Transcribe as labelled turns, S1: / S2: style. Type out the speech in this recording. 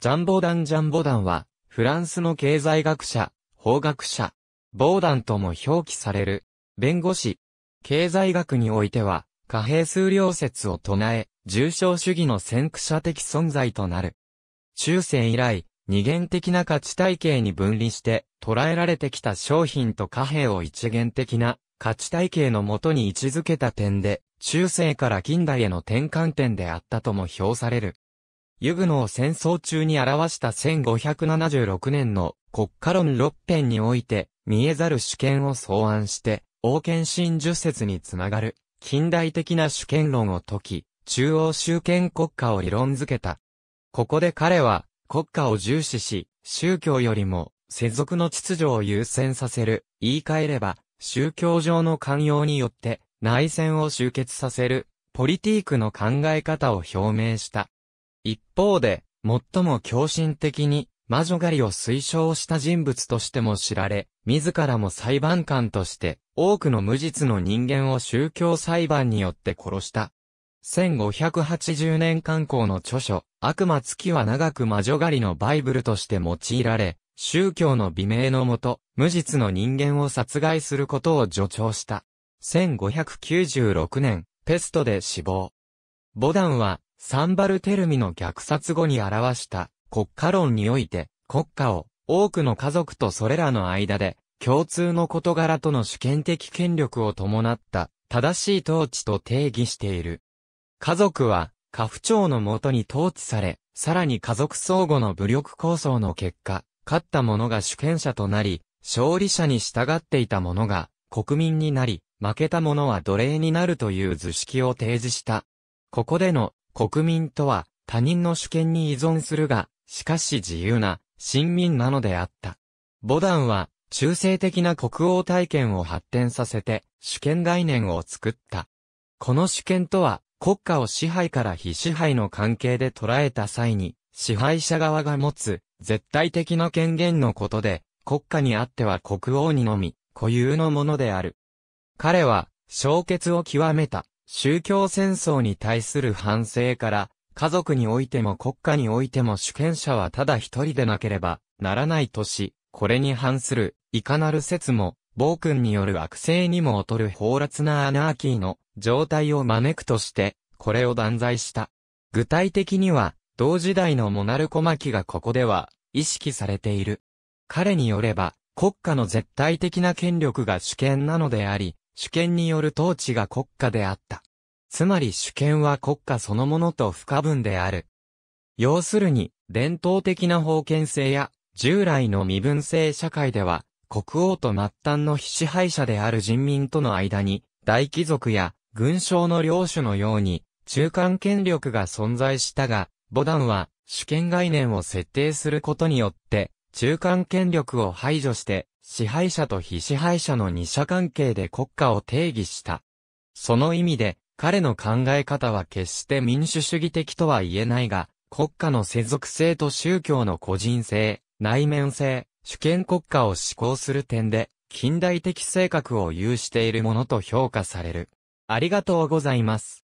S1: ジャンボダン・ジャンボダンは、フランスの経済学者、法学者、ボーダンとも表記される、弁護士。経済学においては、貨幣数量説を唱え、重症主義の先駆者的存在となる。中世以来、二元的な価値体系に分離して、捉えられてきた商品と貨幣を一元的な価値体系のもとに位置づけた点で、中世から近代への転換点であったとも評される。ユグノを戦争中に表した1576年の国家論六編において、見えざる主権を草案して、王権真術説につながる、近代的な主権論を解き、中央集権国家を理論づけた。ここで彼は、国家を重視し、宗教よりも、世俗の秩序を優先させる、言い換えれば、宗教上の寛容によって、内戦を終結させる、ポリティークの考え方を表明した。一方で、最も狂信的に魔女狩りを推奨した人物としても知られ、自らも裁判官として、多くの無実の人間を宗教裁判によって殺した。1580年刊行の著書、悪魔月は長く魔女狩りのバイブルとして用いられ、宗教の美名のもと、無実の人間を殺害することを助長した。1596年、ペストで死亡。ボダンは、サンバルテルミの虐殺後に表した国家論において、国家を多くの家族とそれらの間で共通の事柄との主権的権力を伴った正しい統治と定義している。家族は家父長のもとに統治され、さらに家族相互の武力構想の結果、勝った者が主権者となり、勝利者に従っていた者が国民になり、負けた者は奴隷になるという図式を提示した。ここでの国民とは他人の主権に依存するが、しかし自由な、親民なのであった。ボダンは、中世的な国王体験を発展させて、主権概念を作った。この主権とは、国家を支配から非支配の関係で捉えた際に、支配者側が持つ、絶対的な権限のことで、国家にあっては国王にのみ、固有のものである。彼は、消結を極めた。宗教戦争に対する反省から、家族においても国家においても主権者はただ一人でなければならないとし、これに反する、いかなる説も、暴君による悪性にも劣る放辣なアナーキーの状態を招くとして、これを断罪した。具体的には、同時代のモナルコマキがここでは、意識されている。彼によれば、国家の絶対的な権力が主権なのであり、主権による統治が国家であった。つまり主権は国家そのものと不可分である。要するに、伝統的な封建制や、従来の身分制社会では、国王と末端の被支配者である人民との間に、大貴族や軍将の領主のように、中間権力が存在したが、ボダンは主権概念を設定することによって、中間権力を排除して、支配者と非支配者の二者関係で国家を定義した。その意味で、彼の考え方は決して民主主義的とは言えないが、国家の世俗性と宗教の個人性、内面性、主権国家を施行する点で、近代的性格を有しているものと評価される。ありがとうございます。